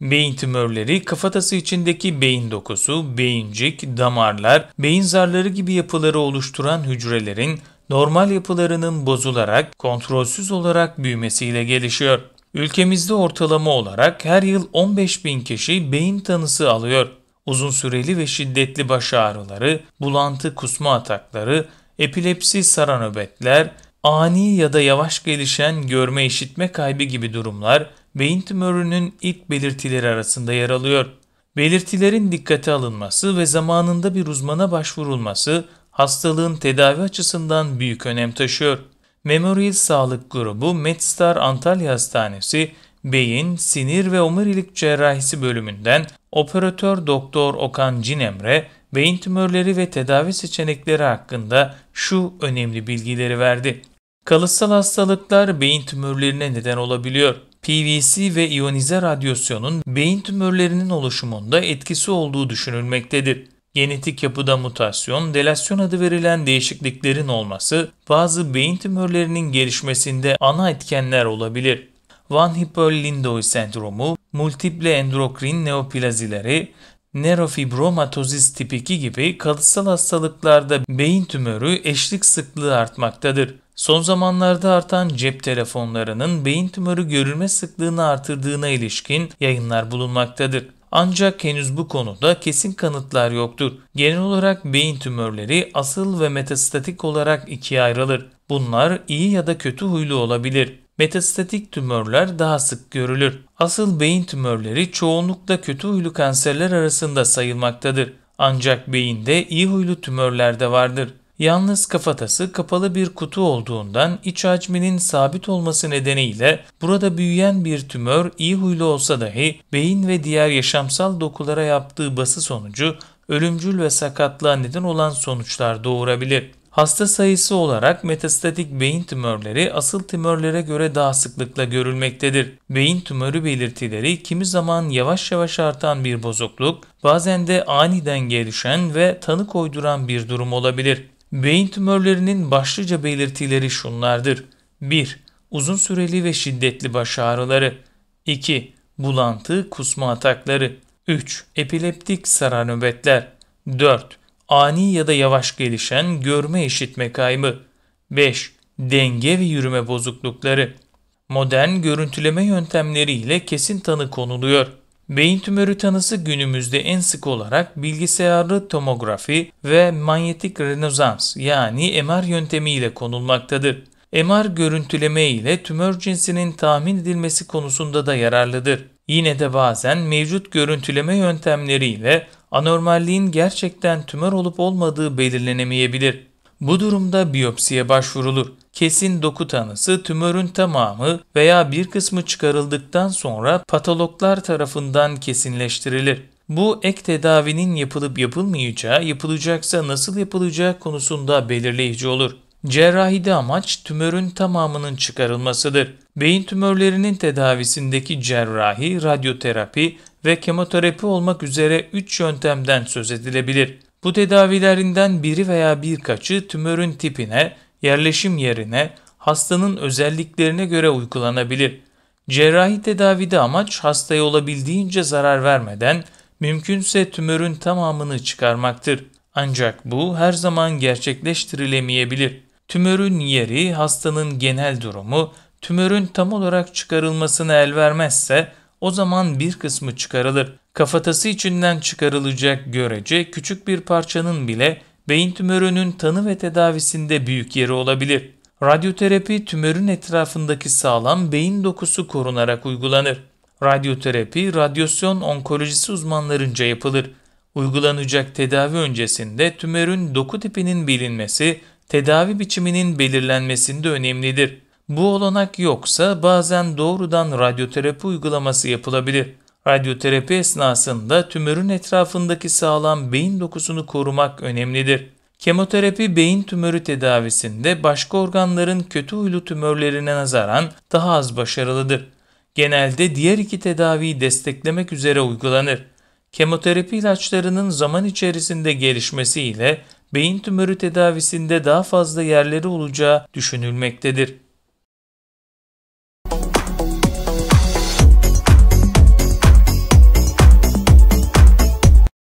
Beyin tümörleri, kafatası içindeki beyin dokusu, beyincik, damarlar, beyin zarları gibi yapıları oluşturan hücrelerin normal yapılarının bozularak, kontrolsüz olarak büyümesiyle gelişiyor. Ülkemizde ortalama olarak her yıl 15 bin kişi beyin tanısı alıyor. Uzun süreli ve şiddetli baş ağrıları, bulantı kusma atakları, epilepsi, saran nöbetler, ani ya da yavaş gelişen görme işitme kaybı gibi durumlar beyin tümörünün ilk belirtileri arasında yer alıyor. Belirtilerin dikkate alınması ve zamanında bir uzmana başvurulması hastalığın tedavi açısından büyük önem taşıyor. Memorial Sağlık Grubu MedStar Antalya Hastanesi Beyin, Sinir ve Omurilik Cerrahisi bölümünden operatör doktor Okan Cinemre beyin tümörleri ve tedavi seçenekleri hakkında şu önemli bilgileri verdi. Kalıtsal hastalıklar beyin tümörlerine neden olabiliyor. PVC ve iyonize radyasyonun beyin tümörlerinin oluşumunda etkisi olduğu düşünülmektedir. Genetik yapıda mutasyon, delasyon adı verilen değişikliklerin olması bazı beyin tümörlerinin gelişmesinde ana etkenler olabilir. Van Hippel-Lindau sendromu, multiple endokrin neoplazileri, nerofibromatozis tip 2 gibi kalıtsal hastalıklarda beyin tümörü eşlik sıklığı artmaktadır. Son zamanlarda artan cep telefonlarının beyin tümörü görülme sıklığını artırdığına ilişkin yayınlar bulunmaktadır. Ancak henüz bu konuda kesin kanıtlar yoktur. Genel olarak beyin tümörleri asıl ve metastatik olarak ikiye ayrılır. Bunlar iyi ya da kötü huylu olabilir. Metastatik tümörler daha sık görülür. Asıl beyin tümörleri çoğunlukla kötü huylu kanserler arasında sayılmaktadır. Ancak beyinde iyi huylu tümörler de vardır. Yalnız kafatası kapalı bir kutu olduğundan iç hacminin sabit olması nedeniyle burada büyüyen bir tümör iyi huylu olsa dahi beyin ve diğer yaşamsal dokulara yaptığı bası sonucu ölümcül ve sakatlığa neden olan sonuçlar doğurabilir. Hasta sayısı olarak metastatik beyin tümörleri asıl tümörlere göre daha sıklıkla görülmektedir. Beyin tümörü belirtileri kimi zaman yavaş yavaş artan bir bozukluk, bazen de aniden gelişen ve tanı koyduran bir durum olabilir. Beyin tümörlerinin başlıca belirtileri şunlardır. 1. Uzun süreli ve şiddetli baş ağrıları. 2. Bulantı, kusma atakları. 3. Epileptik saran nöbetler. 4. Ani ya da yavaş gelişen görme işitme kaybı. 5. Denge ve yürüme bozuklukları. Modern görüntüleme yöntemleriyle kesin tanı konuluyor. Beyin tümörü tanısı günümüzde en sık olarak bilgisayarlı tomografi ve manyetik renozans yani MR yöntemi) ile konulmaktadır. MR görüntüleme ile tümör cinsinin tahmin edilmesi konusunda da yararlıdır. Yine de bazen mevcut görüntüleme yöntemleriyle anormalliğin gerçekten tümör olup olmadığı belirlenemeyebilir. Bu durumda biyopsiye başvurulur. Kesin doku tanısı tümörün tamamı veya bir kısmı çıkarıldıktan sonra patologlar tarafından kesinleştirilir. Bu ek tedavinin yapılıp yapılmayacağı, yapılacaksa nasıl yapılacağı konusunda belirleyici olur. Cerrahide amaç tümörün tamamının çıkarılmasıdır. Beyin tümörlerinin tedavisindeki cerrahi, radyoterapi ve kemoterapi olmak üzere 3 yöntemden söz edilebilir. Bu tedavilerinden biri veya birkaçı tümörün tipine, yerleşim yerine, hastanın özelliklerine göre uygulanabilir. Cerrahi tedavide amaç hastaya olabildiğince zarar vermeden mümkünse tümörün tamamını çıkarmaktır. Ancak bu her zaman gerçekleştirilemeyebilir. Tümörün yeri, hastanın genel durumu, tümörün tam olarak çıkarılmasını el vermezse o zaman bir kısmı çıkarılır kafatası içinden çıkarılacak görece küçük bir parçanın bile beyin tümörünün tanı ve tedavisinde büyük yeri olabilir. Radyoterapi tümörün etrafındaki sağlam beyin dokusu korunarak uygulanır. Radyoterapi radyasyon onkolojisi uzmanlarınca yapılır. Uygulanacak tedavi öncesinde tümörün doku tipinin bilinmesi, tedavi biçiminin belirlenmesinde önemlidir. Bu olanak yoksa bazen doğrudan radyoterapi uygulaması yapılabilir. Radyoterapi esnasında tümörün etrafındaki sağlam beyin dokusunu korumak önemlidir. Kemoterapi beyin tümörü tedavisinde başka organların kötü huylu tümörlerine nazaran daha az başarılıdır. Genelde diğer iki tedaviyi desteklemek üzere uygulanır. Kemoterapi ilaçlarının zaman içerisinde gelişmesiyle beyin tümörü tedavisinde daha fazla yerleri olacağı düşünülmektedir.